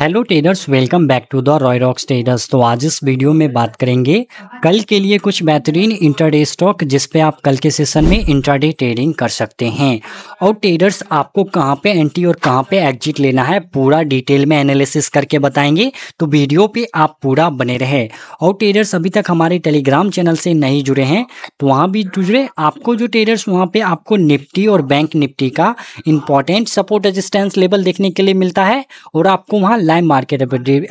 hello traders welcome back to the Roy rocks traders तो आज इस वीडियो में बात करेंगे कल के लिए कुछ बेहतरीन इंटरडे स्टॉक जिस पे आप कल के सेशन में इंटरडे ट्रेडिंग कर सकते हैं और ट्रेडर्स आपको कहां पे एंट्री और कहां पे एग्जिट लेना है पूरा डिटेल में एनालिसिस करके बताएंगे तो वीडियो पे आप पूरा बने रहे और ट्रेडर्स अभी तक हमारे टेलीग्राम चैनल से नहीं जुड़े हैं तो वहाँ भी जुड़े आपको जो ट्रेडर्स वहाँ पर आपको निफ्टी और बैंक निफ्टी का इंपॉर्टेंट सपोर्ट रजिस्टेंस लेवल देखने के लिए मिलता है और आपको वहाँ लाइव मार्केट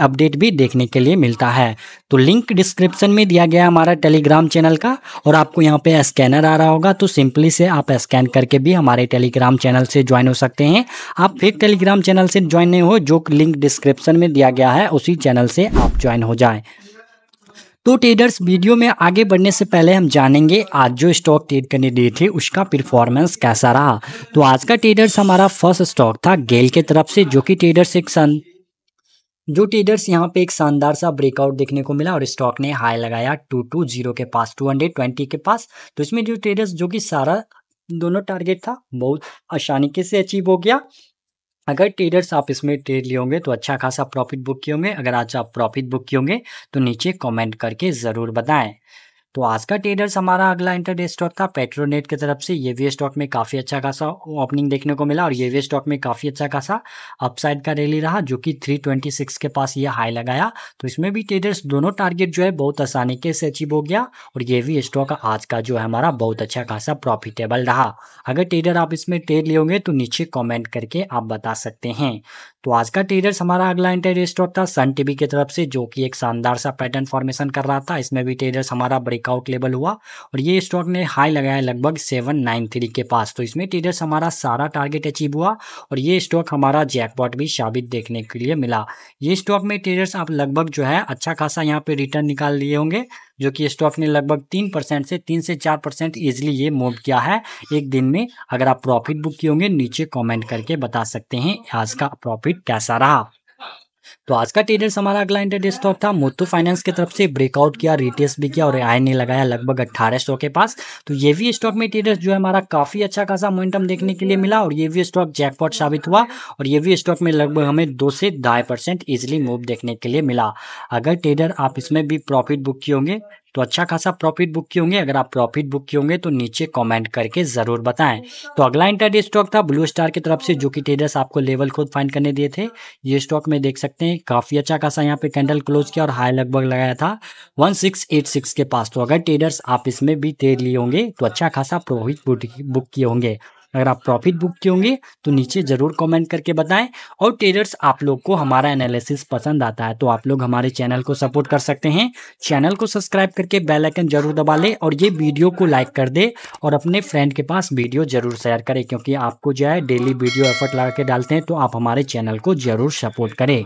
अपडेट भी देखने के लिए मिलता है तो लिंक डिस्क्रिप्शन में दिया गया हमारा टेलीग्राम चैनल का और आपको यहाँ पे स्कैनर आ रहा होगा तो सिंपली से आप स्कैन करके भी हमारे टेलीग्राम चैनल से ज्वाइन हो सकते हैं आप फिर टेलीग्राम चैनल से ज्वाइन नहीं हो जो लिंक डिस्क्रिप्शन में दिया गया है उसी चैनल से आप ज्वाइन हो जाए तो ट्रेडर्स वीडियो में आगे बढ़ने से पहले हम जानेंगे आज जो स्टॉक ट्रेड करने दिए थे उसका परफॉर्मेंस कैसा रहा तो आज का ट्रेडर्स हमारा फर्स्ट स्टॉक था गेल के तरफ से जो कि ट्रेडर्स एक जो ट्रेडर्स यहाँ पे एक शानदार सा ब्रेकआउट देखने को मिला और स्टॉक ने हाई लगाया टू टू जीरो के पास टू हंड्रेड ट्वेंटी के पास तो इसमें जो ट्रेडर्स जो कि सारा दोनों टारगेट था बहुत आसानी के से अचीव हो गया अगर ट्रेडर्स आप इसमें ट्रेड लिए होंगे तो अच्छा खासा प्रॉफिट बुक किए होंगे अगर आज आप प्रॉफिट बुक किए होंगे तो नीचे कॉमेंट करके ज़रूर बताएँ तो आज का ट्रेडर्स हमारा अगला इंटरडे स्टॉक था पेट्रोनेट की तरफ से ये भी स्टॉक में काफ़ी अच्छा खासा ओपनिंग देखने को मिला और ये भी स्टॉक में काफ़ी अच्छा खासा अपसाइड का रैली रहा जो कि 326 के पास ये हाई लगाया तो इसमें भी ट्रेडर्स दोनों टारगेट जो है बहुत आसानी के से अचीव हो गया और ये भी स्टॉक आज का जो है हमारा बहुत अच्छा खासा प्रॉफिटेबल रहा अगर ट्रेडर आप इसमें ट्रेड लिए होंगे तो नीचे कॉमेंट करके आप बता सकते हैं तो आज का टेडर्स हमारा अगला इंटर स्टॉक था सन टीवी की तरफ से जो कि एक शानदार सा पैटर्न फॉर्मेशन कर रहा था इसमें भी टेडर्स हमारा ब्रेकआउट लेवल हुआ और ये स्टॉक ने हाई लगाया लगभग सेवन नाइन थ्री के पास तो इसमें टेडर्स हमारा सारा टारगेट अचीव हुआ और ये स्टॉक हमारा जैकपॉट भी साबित देखने के लिए मिला ये स्टॉक में टेडर्स आप लगभग जो है अच्छा खासा यहाँ पे रिटर्न निकाल लिए होंगे जो कि स्टॉक ने लगभग तीन परसेंट से तीन से चार परसेंट ईजिली ये मूव किया है एक दिन में अगर आप प्रॉफिट बुक किए होंगे नीचे कमेंट करके बता सकते हैं आज का प्रॉफिट कैसा रहा तो आज का ट्रेडर्स हमारा अगला इंटरडेट स्टॉक था मुथू फाइनेंस की तरफ से ब्रेकआउट किया रिटेस भी किया और आई ने लगाया लगभग अट्ठारह सौ के पास तो ये भी स्टॉक में ट्रेडर्स जो है हमारा काफ़ी अच्छा खासा मोमेंटम देखने के लिए मिला और ये भी स्टॉक जैकपॉट साबित हुआ और ये भी स्टॉक में लगभग हमें दो से ढाई परसेंट इजिली मूव देखने के लिए मिला अगर ट्रेडर आप इसमें भी प्रॉफिट बुक किए होंगे तो अच्छा खासा प्रॉफिट बुक किए होंगे अगर आप प्रॉफिट बुक किए होंगे तो नीचे कमेंट करके ज़रूर बताएं तो अगला इंटरडे स्टॉक था ब्लू स्टार की तरफ से जो कि ट्रेडर्स आपको लेवल खुद फाइंड करने दिए थे ये स्टॉक में देख सकते हैं काफ़ी अच्छा खासा यहाँ पे कैंडल क्लोज किया और हाई लगभग लगाया था वन के पास तो अगर ट्रेडर्स आप इसमें भी ट्रेड लिए होंगे तो अच्छा खासा प्रॉफिट बुक किए होंगे अगर आप प्रॉफिट बुक किए होंगे तो नीचे ज़रूर कमेंट करके बताएं और ट्रेडर्स आप लोग को हमारा एनालिसिस पसंद आता है तो आप लोग हमारे चैनल को सपोर्ट कर सकते हैं चैनल को सब्सक्राइब करके बेल आइकन जरूर दबा लें और ये वीडियो को लाइक कर दे और अपने फ्रेंड के पास वीडियो जरूर शेयर करें क्योंकि आपको जो है डेली वीडियो एफर्ट लगा के डालते हैं तो आप हमारे चैनल को जरूर सपोर्ट करें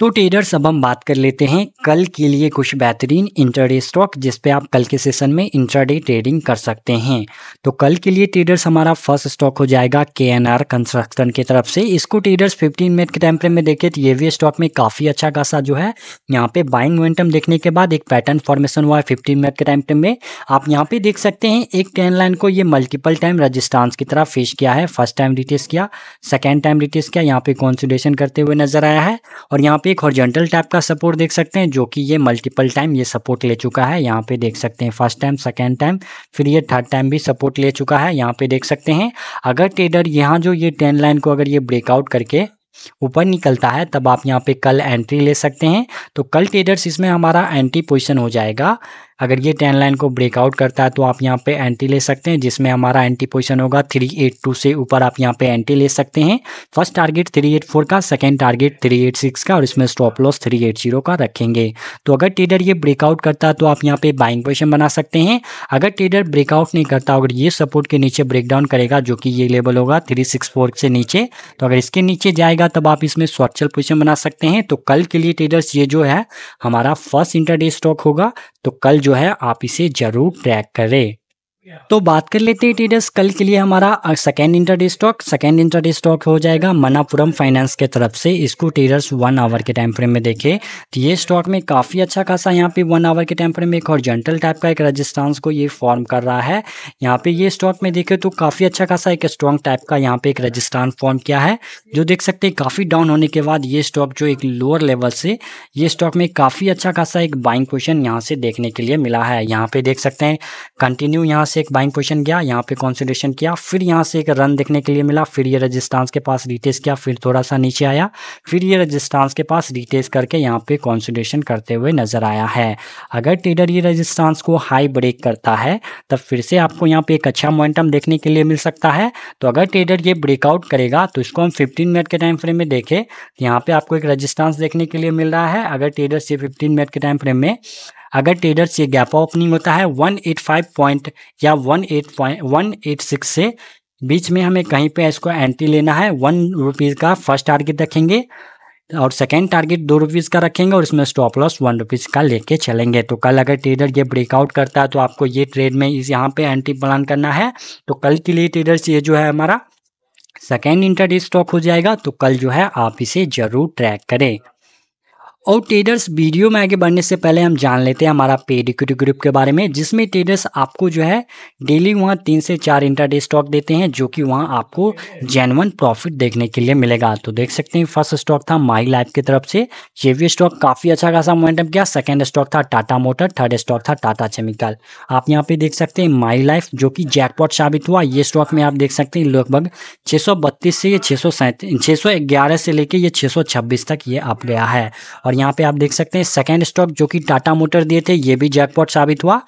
तो ट्रेडर्स अब हम बात कर लेते हैं कल के लिए कुछ बेहतरीन इंटरडे स्टॉक जिस पे आप कल के सेशन में इंटरडे ट्रेडिंग कर सकते हैं तो कल के लिए ट्रेडर्स हमारा फर्स्ट स्टॉक हो जाएगा के एन आर कंस्ट्रक्शन की तरफ से इसको ट्रेडर्स 15 मिनट के टाइम फ्रेम में देखें तो ये भी स्टॉक में काफ़ी अच्छा खासा जो है यहाँ पे बाइंग मोमेंटम देखने के बाद एक पैटर्न फॉर्मेशन हुआ है फिफ्टीन मिनट के टाइम फ्रेम में आप यहाँ पे देख सकते हैं एक टेन लाइन को ये मल्टीपल टाइम रजिस्टांस की तरफ फेस किया है फर्स्ट टाइम रिटेस्ट किया सेकेंड टाइम रिटेस्ट किया यहाँ पे कॉन्सिडेशन करते हुए नजर आया है और यहाँ आप एक हॉर्जेंटल टाइप का सपोर्ट देख सकते हैं जो कि ये मल्टीपल टाइम ये सपोर्ट ले चुका है यहाँ पे देख सकते हैं फर्स्ट टाइम सेकेंड टाइम फिर ये थर्ड टाइम भी सपोर्ट ले चुका है यहाँ पे देख सकते हैं अगर ट्रेडर यहाँ जो ये टेन लाइन को अगर ये ब्रेकआउट करके ऊपर निकलता है तब आप यहाँ पे कल एंट्री ले सकते हैं तो कल ट्रेडर्स इसमें हमारा एंट्री पोजिशन हो जाएगा अगर ये टेन लाइन को ब्रेकआउट करता है तो आप यहाँ पे एंट्री ले सकते हैं जिसमें हमारा एंट्री पोजिशन होगा थ्री एट टू से ऊपर आप यहाँ पे एंट्री ले सकते हैं first target three eight four का second target three eight six का और इसमें stop loss three eight zero का रखेंगे तो अगर ट्रेडर ये ब्रेकआउट करता है तो आप यहाँ पे बाइंग पोजिशन बना सकते हैं अगर ट्रेडर ब्रेकआउट नहीं करता अगर ये सपोर्ट के नीचे ब्रेकडाउन करेगा जो कि ये लेवल होगा थ्री सिक्स फोर से नीचे तो अगर इसके नीचे जाएगा तब आप इसमें स्वच्छल पोजिशन बना सकते हैं तो कल के लिए ट्रेडर्स ये जो है हमारा फर्स्ट इंटरडे स्टॉक होगा तो कल जो है आप इसे ज़रूर ट्रैक करें तो बात कर लेते हैं टीडर्स कल के लिए हमारा second intraday stock second intraday stock हो जाएगा मनापुरम फाइनेंस के तरफ से इसको टीडर्स वन आवर के टाइम फ्रेम में देखे तो ये स्टॉक में काफ़ी अच्छा खासा यहाँ पे वन आवर के टाइम फ्रेम में एक हॉर्जेंटल टाइप का एक रजिस्टांस को ये फॉर्म कर रहा है यहाँ पे ये स्टॉक में देखे तो काफ़ी अच्छा खासा एक स्ट्रॉन्ग टाइप का यहाँ पे एक रजिस्टांस फॉर्म किया है जो देख सकते हैं काफ़ी डाउन होने के बाद ये स्टॉक जो एक लोअर लेवल से ये स्टॉक में काफ़ी अच्छा खासा एक बाइंग क्वेश्चन यहाँ से देखने के लिए मिला है यहाँ पे देख सकते हैं कंटिन्यू यहाँ से एक बाइंग पोजिशन गया यहाँ पे कॉन्सेंट्रेशन किया फिर यहाँ से एक रन देखने के लिए मिला फिर ये रजिस्टांस के पास रिटेस किया फिर थोड़ा सा नीचे आया फिर ये रजिस्टांस के पास रिटेस करके यहाँ पे कॉन्सेंट्रेशन करते हुए नजर आया है अगर ट्रेडर ये रजिस्टांस को हाई ब्रेक करता है तब फिर से आपको यहाँ पे एक अच्छा मोमेंटम देखने के लिए मिल सकता है तो अगर ट्रेडर ये ब्रेकआउट करेगा तो इसको हम फिफ्टीन मिनट के टाइम फ्रेम में देखें यहाँ पे आपको एक रजिस्टांस देखने के लिए मिल रहा है अगर ट्रेडर से फिफ्टीन मिनट के टाइम फ्रेम में अगर ट्रेडर्स ये गैप ओपनिंग होता है 185 पॉइंट या सिक्स से बीच में हमें कहीं पे इसको एंट्री लेना है वन रुपीज़ का फर्स्ट टारगेट रखेंगे और सेकेंड टारगेट दो रुपीज़ का रखेंगे और इसमें स्टॉप लॉस वन रुपीज़ का लेके चलेंगे तो कल अगर ट्रेडर ये ब्रेकआउट करता है तो आपको ये ट्रेड में इस यहाँ पे एंट्री प्लान करना है तो कल के लिए ट्रेडर्स ये जो है हमारा सेकेंड इंटरडे स्टॉक हो जाएगा तो कल जो है आप इसे ज़रूर ट्रैक करें और ट्रेडर्स वीडियो में आगे बढ़ने से पहले हम जान लेते हैं हमारा पेड इक्विटी ग्रुप के बारे में जिसमें ट्रेडर्स आपको जो है डेली वहाँ तीन से चार इंटरडे स्टॉक देते हैं जो कि वहाँ आपको जेनवन प्रॉफिट देखने के लिए मिलेगा तो देख सकते हैं फर्स्ट स्टॉक था माई लाइफ की तरफ से ये भी स्टॉक काफ़ी अच्छा खासा मोमेंटम किया सेकेंड स्टॉक था टाटा मोटर थर्ड स्टॉक था टाटा केमिकल आप यहाँ पे देख सकते हैं माई लाइफ जो कि जैकपॉट साबित हुआ ये स्टॉक में आप देख सकते हैं लगभग छह से ये छः सौ से लेकर ये छह तक ये आप गया है और और यहाँ पे आप देख सकते हैं सेकेंड स्टॉक जो कि टाटा मोटर दिए थे ये भी जैकपॉट साबित हुआ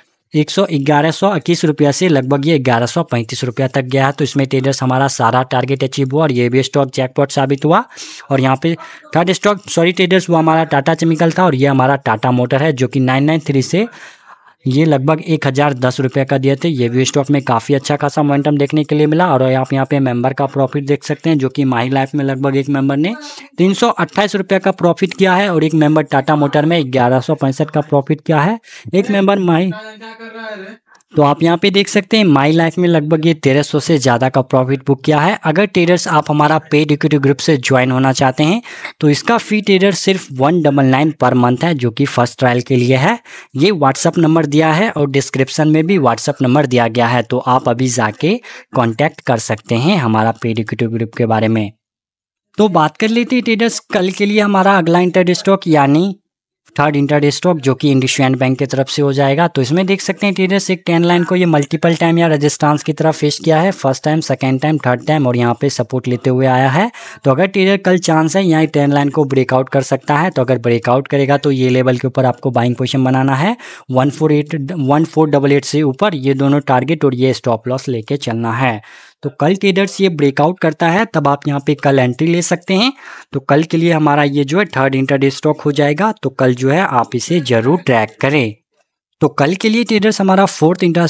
एक सौ ग्यारह सौ इक्कीस रुपया से लगभग ये ग्यारह सौ पैंतीस रुपया तक गया है तो इसमें ट्रेडर्स हमारा सारा टारगेट अचीव हुआ और ये भी स्टॉक जैकपॉट साबित हुआ और यहाँ पे थर्ड स्टॉक सॉरी ट्रेडर्स वो हमारा टाटा केमिकल था और ये हमारा टाटा मोटर है जो कि नाइन नाइन थ्री से ये लगभग एक हज़ार दस रुपये का दिए थे ये भी स्टॉक में काफ़ी अच्छा खासा मोमेंटम देखने के लिए मिला और आप यहाँ पे मेंबर का प्रॉफिट देख सकते हैं जो कि माही लाइफ में लगभग एक मेंबर ने तीन सौ रुपये का प्रॉफिट किया है और एक मेंबर टाटा मोटर में ग्यारह सौ पैंसठ का प्रॉफिट किया है एक मेंबर माही तो आप यहाँ पे देख सकते हैं माई लाइफ में लगभग ये तेरह सौ से ज़्यादा का प्रॉफिट बुक किया है अगर ट्रेडर्स आप हमारा पेड इक्विटी ग्रुप से ज्वाइन होना चाहते हैं तो इसका फी ट्रेडर सिर्फ one double nine per month है जो कि फर्स्ट ट्रायल के लिए है ये व्हाट्सअप नंबर दिया है और डिस्क्रिप्शन में भी व्हाट्सअप नंबर दिया गया है तो आप अभी जाके कॉन्टैक्ट कर सकते हैं हमारा पेड इक्विटी ग्रुप के बारे में तो बात कर लेते हैं ट्रेडर्स कल के लिए हमारा अगला इंटर स्टॉक यानी थर्ड इंटर स्टॉक जो कि इंडिशियन बैंक की तरफ से हो जाएगा तो इसमें देख सकते हैं ट्रेडर्स एक टेन लाइन को ये मल्टीपल टाइम या रजिस्ट्रांस की तरफ फेस किया है first time second time third time और यहाँ पे सपोर्ट लेते हुए आया है तो अगर ट्रेडर कल चांस है यहाँ टेन लाइन को ब्रेकआउट कर सकता है तो अगर ब्रेकआउट करेगा तो ये लेवल के ऊपर आपको बाइंग पोजिशन बनाना है one four eight one four double eight से ऊपर ये दोनों टारगेट और ये स्टॉप लॉस लेके चलना है तो कल ट्रेडर्स ये ब्रेकआउट करता है तब आप यहाँ पे कल एंट्री ले सकते हैं तो कल के लिए हमारा ये जो है थर्ड इंटरडे स्टॉक हो जाएगा तो कल जो है आप इसे जरूर ट्रैक करें तो कल के लिए ट्रेडर्स हमारा fourth inter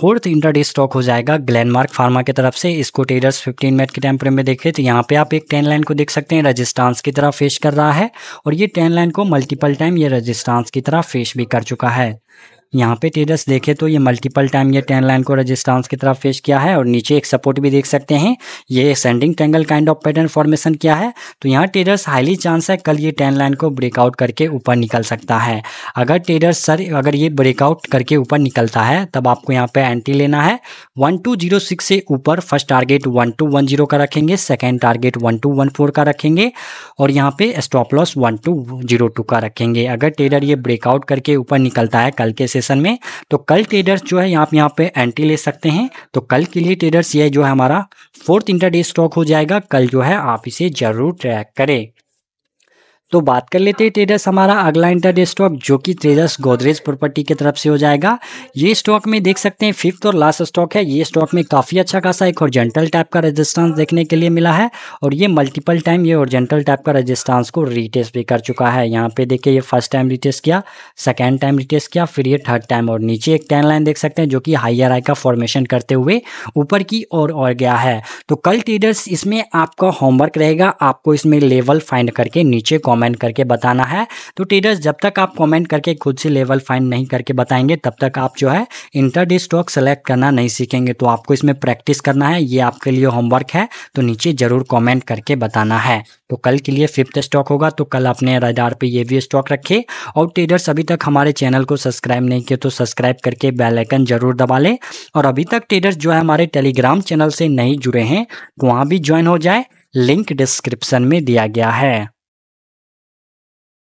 fourth intraday stock हो जाएगा ग्लैनमार्क फार्मा की तरफ से इसको ट्रेडर्स 15 मिनट के टाइम फ्रेम में देखें तो यहाँ पे आप एक टेन लाइन को देख सकते हैं रेजिस्टेंस की तरह फेस कर रहा है और ये टेन लाइन को मल्टीपल टाइम ये रेजिस्टेंस की तरह फेस भी कर चुका है यहाँ पे ट्रेडर्स देखे तो ये मल्टीपल टाइम ये टेन लाइन को रजिस्टांस की तरफ फेस किया है और नीचे एक सपोर्ट भी देख सकते हैं ये sending triangle kind of pattern formation किया है तो यहाँ ट्रेडर्स हाईली चांस है कल ये टेन लाइन को ब्रेकआउट करके ऊपर निकल सकता है अगर ट्रेडर्स सर अगर ये ब्रेकआउट करके ऊपर निकलता है तब आपको यहाँ पे एंट्री लेना है वन टू जीरो सिक्स से ऊपर first target one two one zero का रखेंगे second target one two one four का रखेंगे और यहाँ पे stop loss one two zero two का रखेंगे अगर ट्रेडर ये ब्रेकआउट करके ऊपर निकलता है कल के सेशन में तो कल ट्रेडर्स जो है आप यहाँ पे एंट्री ले सकते हैं तो कल के लिए ट्रेडर्स ये जो है हमारा फोर्थ इंटरडे स्टॉक हो जाएगा कल जो है आप इसे जरूर ट्रैक करें तो बात कर लेते हैं ट्रेडर्स हमारा अगला इंटर स्टॉक जो कि ट्रेडर्स गोदरेज प्रॉपर्टी की तरफ से हो जाएगा ये स्टॉक में देख सकते हैं फिफ्थ और लास्ट स्टॉक है ये स्टॉक में काफ़ी अच्छा खासा एक हॉर्जेंटल टाइप का रजिस्टेंस देखने के लिए मिला है और ये मल्टीपल टाइम ये हॉर्जेंटल टाइप का रजिस्टेंस को रिटेस्ट भी कर चुका है यहाँ पे देखिए ये फर्स्ट टाइम रिटेस्ट किया सेकेंड टाइम रिटेस्ट किया फिर ये थर्ड टाइम और नीचे एक टेन लाइन देख सकते हैं जो कि हाइयर आई का फॉर्मेशन करते हुए ऊपर की ओर और गया है तो कल ट्रेडर्स इसमें आपका होमवर्क रहेगा आपको इसमें लेवल फाइंड करके नीचे कमेंट करके बताना है तो ट्रेडर्स जब तक आप कमेंट करके खुद से लेवल फाइंड नहीं करके बताएंगे तब तक आप जो है इंटरडे स्टॉक सेलेक्ट करना नहीं सीखेंगे तो आपको इसमें प्रैक्टिस करना है ये आपके लिए होमवर्क है तो नीचे ज़रूर कॉमेंट करके बताना है तो कल के लिए फिफ्थ स्टॉक होगा तो कल अपने रजार पर ये भी स्टॉक रखे और ट्रेडर्स अभी तक हमारे चैनल को सब्सक्राइब नहीं किया तो सब्सक्राइब करके बेलाइकन जरूर दबा लें और अभी तक ट्रेडर्स जो है हमारे टेलीग्राम चैनल से नहीं जुड़े हैं तो वहाँ भी ज्वाइन हो जाए लिंक डिस्क्रिप्शन में दिया गया है